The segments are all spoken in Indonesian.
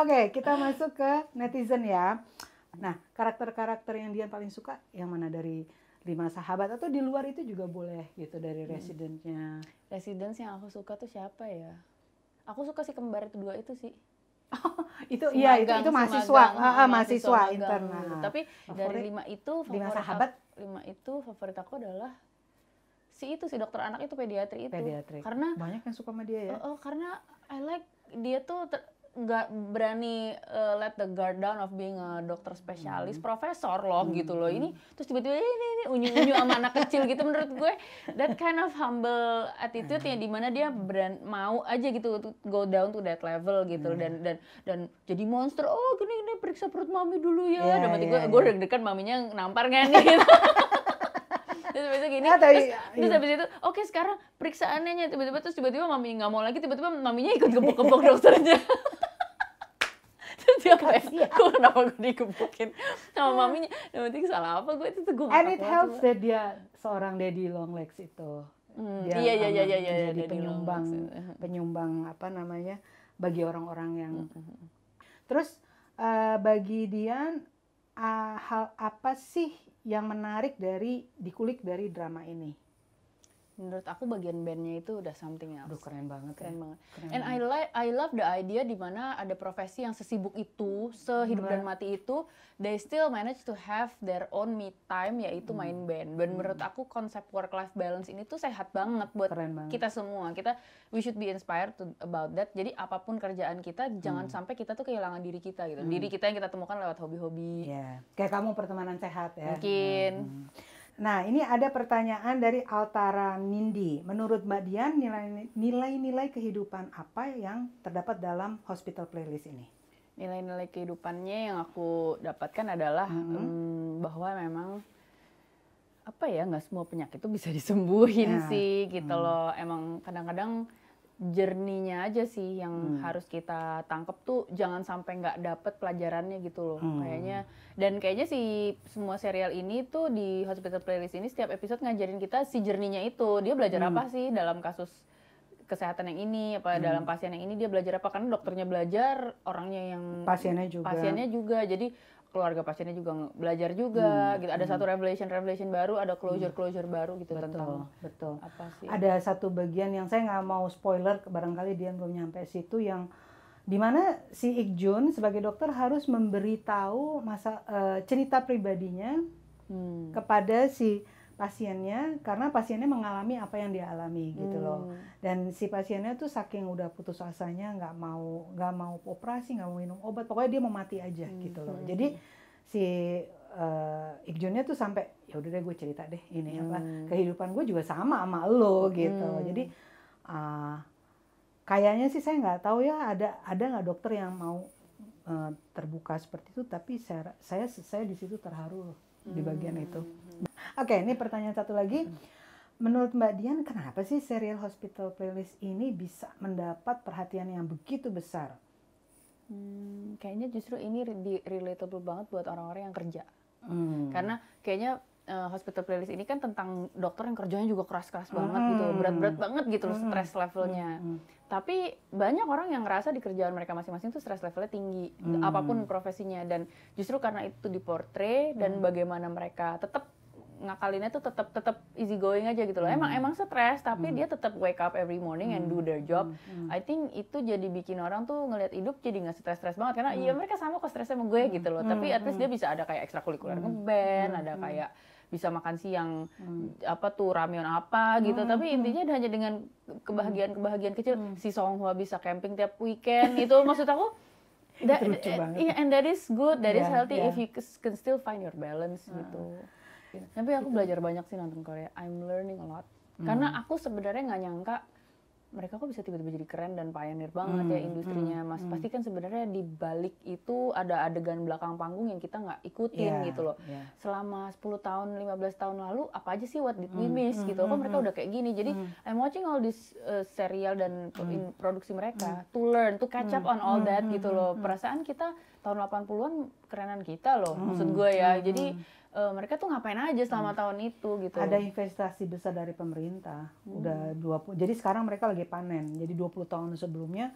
Oke, okay, kita masuk ke netizen ya. Nah, karakter-karakter yang dia paling suka yang mana dari lima sahabat atau di luar itu juga boleh gitu dari hmm. residentnya residence yang aku suka tuh siapa ya aku suka si kembar kedua itu sih Oh, itu iya itu itu mahasiswa Semagang, ha, ha, iya, mahasiswa, mahasiswa gitu. internal gitu. tapi favorit, dari lima itu lima sahabat aku, lima itu favorit aku adalah si itu si dokter anak itu pediatri itu Pediatri. karena banyak yang suka sama dia ya uh, uh, karena I like dia tuh ter, nggak berani uh, let the guard down of being a dokter spesialis hmm. profesor loh hmm. gitu loh hmm. ini terus tiba-tiba eh, ini ini unyu-unyu sama anak kecil gitu menurut gue that kind of humble attitude hmm. yang dimana dia beran, mau aja gitu to go down to that level gitu hmm. dan dan dan jadi monster oh gini gini periksa perut mami dulu ya yeah, dan mati yeah, gue yeah. gue deg-degan maminya nampar nggak nih gitu. terus habis itu gini iya, tapi, terus, iya. terus habis itu oke okay, sekarang periksaannya tiba-tiba terus tiba-tiba mami nggak mau lagi tiba-tiba maminya ikut gebuk-gebuk dokternya terus dia kayak gue kenapa gue digebukin sama maminya yang penting salah apa gue itu tuh gue and it helps that dia seorang daddy long legs itu hmm, dia iya, iya, iya, iya, iya, jadi iya, penyumbang uh-huh. penyumbang apa namanya bagi orang-orang yang hmm, uh-huh. terus uh, bagi Dian uh, hal apa sih yang menarik dari dikulik dari drama ini menurut aku bagian bandnya itu udah something else. Duh, keren banget. Keren ya. banget. Keren And banget. I like I love the idea di mana ada profesi yang sesibuk itu, sehidup Bener. dan mati itu, they still manage to have their own me time yaitu hmm. main band. Dan hmm. menurut aku konsep work life balance ini tuh sehat banget buat keren banget. kita semua. Kita we should be inspired to, about that. Jadi apapun kerjaan kita hmm. jangan sampai kita tuh kehilangan diri kita gitu. Hmm. Diri kita yang kita temukan lewat hobi-hobi. Yeah. Kayak kamu pertemanan sehat ya. Mungkin. Hmm. Nah, ini ada pertanyaan dari Altara Nindi. Menurut Mbak Dian, nilai-nilai kehidupan apa yang terdapat dalam hospital playlist ini? Nilai-nilai kehidupannya yang aku dapatkan adalah hmm. Hmm, bahwa memang apa ya nggak semua penyakit itu bisa disembuhin ya. sih gitu hmm. loh. Emang kadang-kadang jerninya aja sih yang hmm. harus kita tangkep tuh jangan sampai nggak dapet pelajarannya gitu loh hmm. kayaknya dan kayaknya si semua serial ini tuh di hospital playlist ini setiap episode ngajarin kita si jerninya itu dia belajar hmm. apa sih dalam kasus kesehatan yang ini apa hmm. dalam pasien yang ini dia belajar apa karena dokternya belajar orangnya yang pasiennya juga pasiennya juga jadi keluarga pasiennya juga belajar juga hmm. gitu ada hmm. satu revelation revelation baru ada closure hmm. closure baru gitu betul, tentang betul apa sih ada satu bagian yang saya nggak mau spoiler barangkali dia belum nyampe situ yang dimana si Ikjun sebagai dokter harus memberitahu masa uh, cerita pribadinya hmm. kepada si pasiennya karena pasiennya mengalami apa yang dia alami gitu loh hmm. dan si pasiennya tuh saking udah putus asanya nggak mau nggak mau operasi nggak mau minum obat pokoknya dia mau mati aja hmm. gitu loh hmm, jadi hmm. si uh, Ikjunnya tuh sampai ya udah deh gue cerita deh ini hmm. apa kehidupan gue juga sama sama lo gitu hmm. jadi uh, kayaknya sih saya nggak tahu ya ada ada nggak dokter yang mau uh, terbuka seperti itu tapi saya saya saya di situ terharu loh, hmm. di bagian itu Oke, ini pertanyaan satu lagi. Menurut Mbak Dian, kenapa sih serial Hospital Playlist ini bisa mendapat perhatian yang begitu besar? Hmm, kayaknya justru ini di relatable banget buat orang-orang yang kerja. Hmm. Karena kayaknya uh, hospital playlist ini kan tentang dokter yang kerjanya juga keras-keras banget gitu, hmm. gitu, berat-berat banget gitu loh hmm. levelnya. Hmm. hmm. Tapi banyak orang yang ngerasa di kerjaan mereka masing-masing tuh stress levelnya tinggi, hmm. apapun profesinya dan justru karena itu diportray dan hmm. bagaimana mereka tetap ngakalinnya tuh tetap tetap easy going aja gitu loh. Hmm. Emang emang stres tapi hmm. dia tetap wake up every morning hmm. and do hmm. their job. Hmm. hmm. I think itu jadi bikin orang tuh ngelihat hidup jadi nggak stres-stres banget karena iya, hmm. ya mereka sama kok stresnya sama gue hmm. gitu loh. Hmm. Tapi at least dia bisa ada kayak ekstrakurikuler hmm. ngeband, hmm. ada kayak bisa makan siang hmm. apa tuh ramyun apa gitu hmm. tapi intinya hanya dengan kebahagiaan kebahagiaan kecil hmm. si Songhua bisa camping tiap weekend itu maksud aku that, yeah, iya, and that is good that yeah, is iya, healthy yeah. if you can still find your balance hmm. gitu Iya. Tapi aku gitu. belajar banyak sih nonton Korea. I'm learning a lot. Hmm. Karena aku sebenarnya nggak nyangka mereka kok bisa tiba-tiba jadi keren dan pioneer banget ya hmm, ya industrinya hmm, mas hmm. pasti kan sebenarnya di balik itu ada adegan belakang panggung yang kita nggak ikutin yeah, gitu loh yeah. selama 10 tahun 15 tahun lalu apa aja sih what did we hmm, miss hmm, gitu kok hmm, mereka hmm. udah kayak gini jadi hmm. I'm watching all this uh, serial dan hmm. produksi mereka hmm. to learn to catch up hmm, on all that gitu loh perasaan kita tahun 80-an kerenan kita loh hmm, maksud gue ya hmm, jadi uh, mereka tuh ngapain aja selama hmm. tahun itu gitu. Ada investasi besar dari pemerintah. Hmm. Udah 20. Jadi sekarang mereka lagi panen. Jadi 20 tahun sebelumnya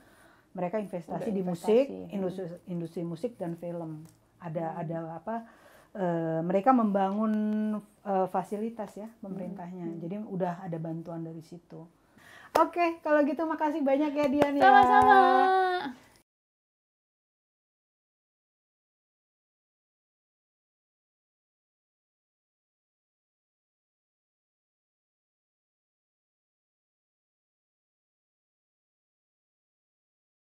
mereka investasi, investasi. di musik, hmm. industri industri musik dan film. Ada hmm. ada apa? Uh, mereka membangun uh, fasilitas ya pemerintahnya. Hmm. Jadi udah ada bantuan dari situ. Oke, okay, kalau gitu makasih banyak ya Dian ya. Sama-sama.